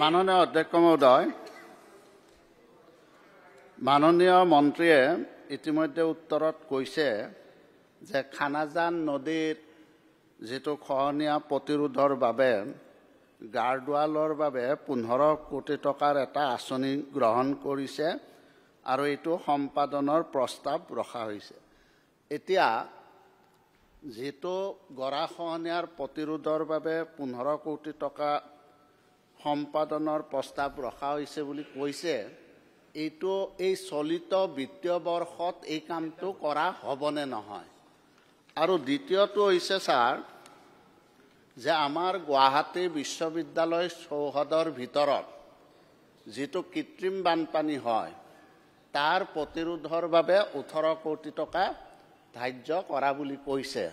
মাননীয় অধ্যক্ষ মহোদয় মাননীয় মন্ত্ৰীয়ে ইতিমধ্যে উত্তৰত কৈছে যে খানাজান নদীৰ যিটো খহনীয়া প্ৰতিৰোধৰ বাবে গাৰ্ডৱালৰ বাবে পোন্ধৰ কোটি টকাৰ এটা আঁচনি গ্ৰহণ কৰিছে আৰু এইটো সম্পাদনৰ প্ৰস্তাৱ ৰখা হৈছে এতিয়া যিটো গৰাখহনীয়াৰ প্ৰতিৰোধৰ বাবে পোন্ধৰ কোটি টকা সম্পাদনৰ প্ৰস্তাৱ ৰখা হৈছে বুলি কৈছে এইটো এই চলিত বিত্তীয় বৰ্ষত এই কামটো কৰা হ'বনে নহয় আৰু দ্বিতীয়টো হৈছে ছাৰ যে আমাৰ গুৱাহাটী বিশ্ববিদ্যালয় চৌহদৰ ভিতৰত যিটো কৃত্ৰিম বানপানী হয় তাৰ প্ৰতিৰোধৰ বাবে ওঠৰ কোটি টকা ধাৰ্য কৰা বুলি কৈছে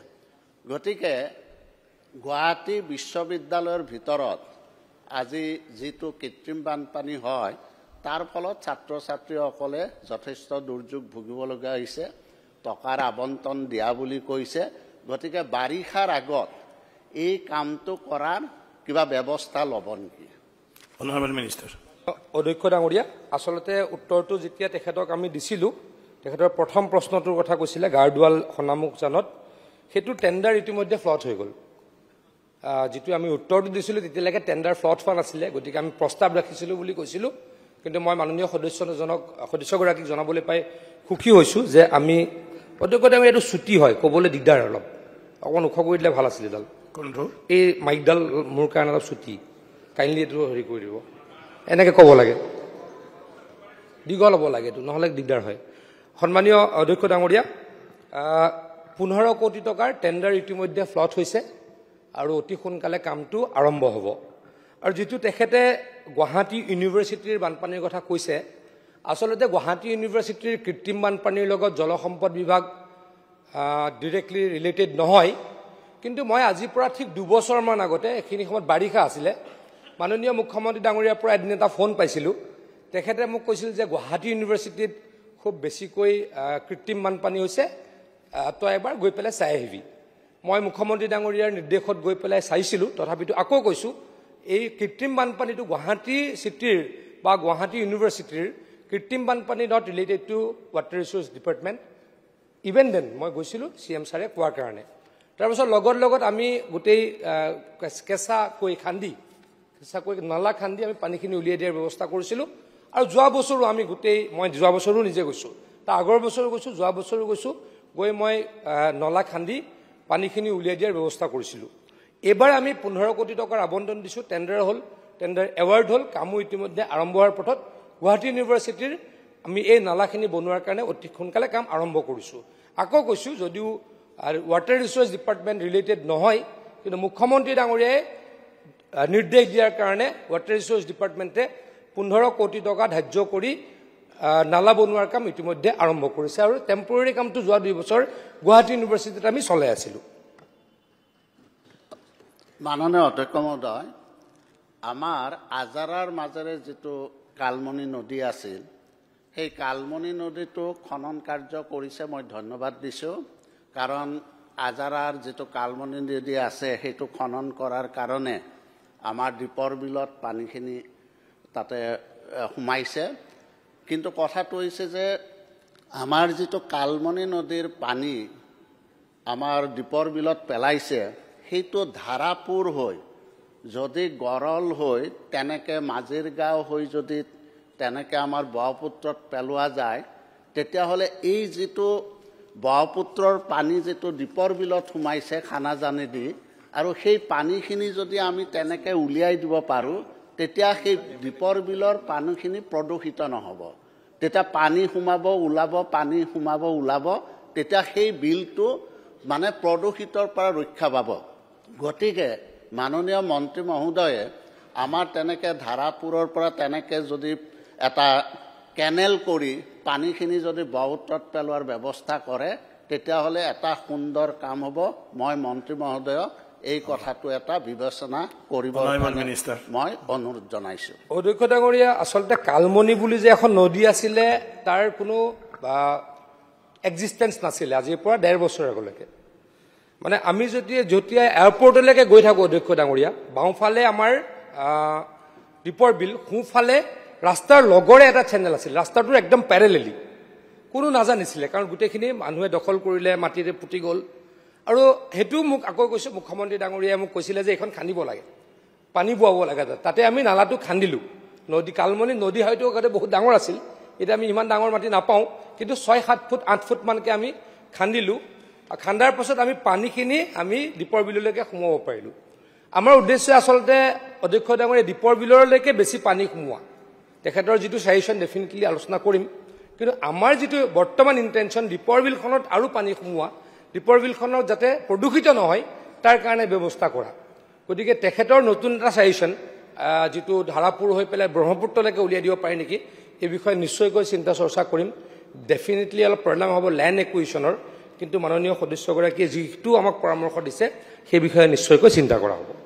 গতিকে গুৱাহাটী বিশ্ববিদ্যালয়ৰ ভিতৰত আজি যিটো কৃত্ৰিম বানপানী হয় তাৰ ফলত ছাত্ৰ ছাত্ৰীসকলে যথেষ্ট দুৰ্যোগ ভুগিবলগীয়া হৈছে টকাৰ আৱণ্টন দিয়া বুলি কৈছে গতিকে বাৰিষাৰ আগত এই কামটো কৰাৰ কিবা ব্যৱস্থা ল'ব নেকি অধ্যক্ষ ডাঙৰীয়া আচলতে উত্তৰটো যেতিয়া তেখেতক আমি দিছিলোঁ তেখেতৰ প্ৰথম প্ৰশ্নটোৰ কথা কৈছিলে গাৰ্ডৱাল সনামুখজানত সেইটো টেণ্ডাৰ ইতিমধ্যে ফ্লট হৈ গ'ল যিটো আমি উত্তৰটো দিছিলোঁ তেতিয়ালৈকে টেণ্ডাৰ ফ্লট হোৱা নাছিলে গতিকে আমি প্ৰস্তাৱ ৰাখিছিলোঁ বুলি কৈছিলোঁ কিন্তু মই মাননীয় সদস্যজনক সদস্যগৰাকীক জনাবলৈ পাই সুখী হৈছোঁ যে আমি প্ৰত্যেকতে আমি এইটো চুটি হয় ক'বলৈ দিগদাৰ অলপ অকণমান ওখ কৰি দিলে ভাল আছিলে এডাল এই মাইকডাল মোৰ কাৰণে অলপ চুটি কাইণ্ডলি এইটো হেৰি কৰি দিব এনেকৈ ক'ব লাগে দীঘল হ'ব লাগে এইটো নহ'লে দিগদাৰ হয় সন্মানীয় অধ্যক্ষ ডাঙৰীয়া পোন্ধৰ কোটি টকাৰ টেণ্ডাৰ ইতিমধ্যে ফ্লট হৈছে আৰু অতি সোনকালে কামটো আৰম্ভ হ'ব আৰু যিটো তেখেতে গুৱাহাটী ইউনিভাৰ্চিটিৰ বানপানীৰ কথা কৈছে আচলতে গুৱাহাটী ইউনিভাৰ্চিটিৰ কৃত্ৰিম বানপানীৰ লগত জলসম্পদ বিভাগ ডিৰেক্টলি ৰিলেটেড নহয় কিন্তু মই আজিৰ পৰা ঠিক দুবছৰমান আগতে এইখিনি সময়ত বাৰিষা আছিলে মাননীয় মুখ্যমন্ত্ৰী ডাঙৰীয়াৰ পৰা এদিন এটা ফোন পাইছিলোঁ তেখেতে মোক কৈছিল যে গুৱাহাটী ইউনিভাৰ্চিটিত খুব বেছিকৈ কৃত্ৰিম বানপানী হৈছে তই এবাৰ গৈ পেলাই চাই আহিবি মই মুখ্যমন্ত্ৰী ডাঙৰীয়াৰ নিৰ্দেশত গৈ পেলাই চাইছিলোঁ তথাপিতো আকৌ কৈছোঁ এই কৃত্ৰিম বানপানীটো গুৱাহাটী চিটিৰ বা গুৱাহাটী ইউনিভাৰ্চিটিৰ কৃত্ৰিম বানপানী not related to water research department even then মই গৈছিলোঁ চি এম ছাৰে কোৱাৰ কাৰণে তাৰপিছত লগত লগত আমি গোটেই কেঁচাকৈ খান্দি কেঁচাকৈ নলা খান্দি আমি পানীখিনি উলিয়াই দিয়াৰ ব্যৱস্থা কৰিছিলোঁ আৰু যোৱা বছৰো আমি গোটেই মই যোৱা বছৰো নিজে গৈছোঁ তাৰ আগৰ বছৰো গৈছোঁ যোৱা বছৰো গৈছোঁ গৈ মই নলা খান্দি পানীখিনি উলিয়াই দিয়াৰ ব্যৱস্থা কৰিছিলোঁ এইবাৰ আমি পোন্ধৰ কোটি টকাৰ আৱণ্টন দিছোঁ টেণ্ডাৰ হ'ল টেণ্ডাৰ এৱাৰ্ড হ'ল কামো ইতিমধ্যে আৰম্ভ হোৱাৰ পথত গুৱাহাটী ইউনিভাৰ্চিটিৰ আমি এই নালাখিনি বনোৱাৰ কাৰণে অতি সোনকালে কাম আৰম্ভ কৰিছোঁ আকৌ কৈছোঁ যদিও ৱাটাৰ ৰিচৰ্চ ডিপাৰ্টমেণ্ট ৰিলেটেড নহয় কিন্তু মুখ্যমন্ত্ৰী ডাঙৰীয়াই নিৰ্দেশ দিয়াৰ কাৰণে ৱাটাৰ ৰিচৰ্চ ডিপাৰ্টমেণ্টে পোন্ধৰ কোটি টকা ধাৰ্য কৰি নালা বনোৱাৰ কাম ইতিমধ্যে আৰম্ভ কৰিছে আৰু টেম্পৰৰী কামটো যোৱা দুই বছৰ গুৱাহাটী ইউনিভাৰ্চিটিত আমি চলাই আছিলোঁ মাননীয় অধ্যক্ষ মহোদয় আমাৰ আজাৰাৰ মাজেৰে যিটো কালমণি নদী আছিল সেই কালমণি নদীটো খনন কাৰ্য কৰিছে মই ধন্যবাদ দিছোঁ কাৰণ আজাৰাৰ যিটো কালমণি নদী আছে সেইটো খনন কৰাৰ কাৰণে আমাৰ দীপৰ বিলত পানীখিনি তাতে সোমাইছে কিন্তু কথাটো হৈছে যে আমাৰ যিটো কালমণি নদীৰ পানী আমাৰ দীপৰ বিলত পেলাইছে সেইটো ধাৰাপুৰ হৈ যদি গৰল হৈ তেনেকৈ মাজিৰ গাঁও হৈ যদি তেনেকৈ আমাৰ ব্ৰহ্মপুত্ৰত পেলোৱা যায় তেতিয়াহ'লে এই যিটো ব্ৰহ্মপুত্ৰৰ পানী যিটো দীপৰ বিলত সোমাইছে দি আৰু সেই পানীখিনি যদি আমি তেনেকৈ উলিয়াই দিব পাৰোঁ তেতিয়া সেই দ্বীপৰ বিলৰ পানীখিনি প্ৰদূষিত নহ'ব তেতিয়া পানী সোমাব ওলাব পানী সোমাব ওলাব তেতিয়া সেই বিলটো মানে প্ৰদূষিতৰ পৰা ৰক্ষা পাব গতিকে মাননীয় মন্ত্ৰী মহোদয়ে আমাৰ তেনেকৈ ধাৰাপুৰৰ পৰা তেনেকৈ যদি এটা কেনেল কৰি পানীখিনি যদি বহুতত পেলোৱাৰ ব্যৱস্থা কৰে তেতিয়াহ'লে এটা সুন্দৰ কাম হ'ব মই মন্ত্ৰী মহোদয়ক এই কথাটো এটা বিবেচনা কৰিব মই অনুৰোধ জনাইছো অধ্যক্ষ ডাঙৰীয়া আচলতে কালমণি বুলি যে এখন নদী আছিলে তাৰ কোনো এক্সিষ্টেঞ্চ নাছিলে আজিৰ পৰা ডেৰ বছৰ আগলৈকে মানে আমি যদি যেতিয়া এয়াৰপৰ্টলৈকে গৈ থাকোঁ অধ্যক্ষ ডাঙৰীয়া বাওঁফালে আমাৰ দীপৰ বিল সোঁফালে ৰাস্তাৰ লগৰে এটা চেনেল আছিল ৰাস্তাটোৰ একদম পেৰেলেলি কোনো নাজানিছিলে কাৰণ গোটেইখিনি মানুহে দখল কৰিলে মাটিৰে পুতি গ'ল আৰু সেইটো মোক আকৌ কৈছোঁ মুখ্যমন্ত্ৰী ডাঙৰীয়াই মোক কৈছিলে যে এইখন খান্দিব লাগে পানী বোৱাব লাগে তাতে আমি নালাটো খান্দিলোঁ নদী কালমণি নদী হয়তো আগতে বহুত ডাঙৰ আছিল এতিয়া আমি ইমান ডাঙৰ মাটি নাপাওঁ কিন্তু ছয় সাত ফুট আঠ ফুটমানকৈ আমি খান্দিলোঁ আৰু খান্দাৰ পাছত আমি পানীখিনি আমি দীপৰ বিললৈকে সোমোৱাব পাৰিলোঁ আমাৰ উদ্দেশ্য আচলতে অধ্যক্ষ ডাঙৰীয়া দীপৰ বিললৈকে বেছি পানী সোমোৱা তেখেতৰ যিটো চাৰিচন ডেফিনেটলি আলোচনা কৰিম কিন্তু আমাৰ যিটো বৰ্তমান ইণ্টেনশ্যন দীপৰ বিলখনত আৰু পানী সোমোৱা দীপৰ বিলখনত যাতে প্ৰদূষিত নহয় তাৰ কাৰণে ব্যৱস্থা কৰা গতিকে তেখেতৰ নতুন এটা চাজেশ্যন যিটো ধাৰাপুৰ হৈ পেলাই ব্ৰহ্মপুত্ৰলৈকে উলিয়াই দিব পাৰে নেকি সেই বিষয়ে নিশ্চয়কৈ চিন্তা চৰ্চা কৰিম ডেফিনেটলি অলপ প্ৰব্লেম হ'ব লেণ্ড একুৱেশ্যনৰ কিন্তু মাননীয় সদস্যগৰাকীয়ে যিটো আমাক পৰামৰ্শ দিছে সেই বিষয়ে নিশ্চয়কৈ চিন্তা কৰা হ'ব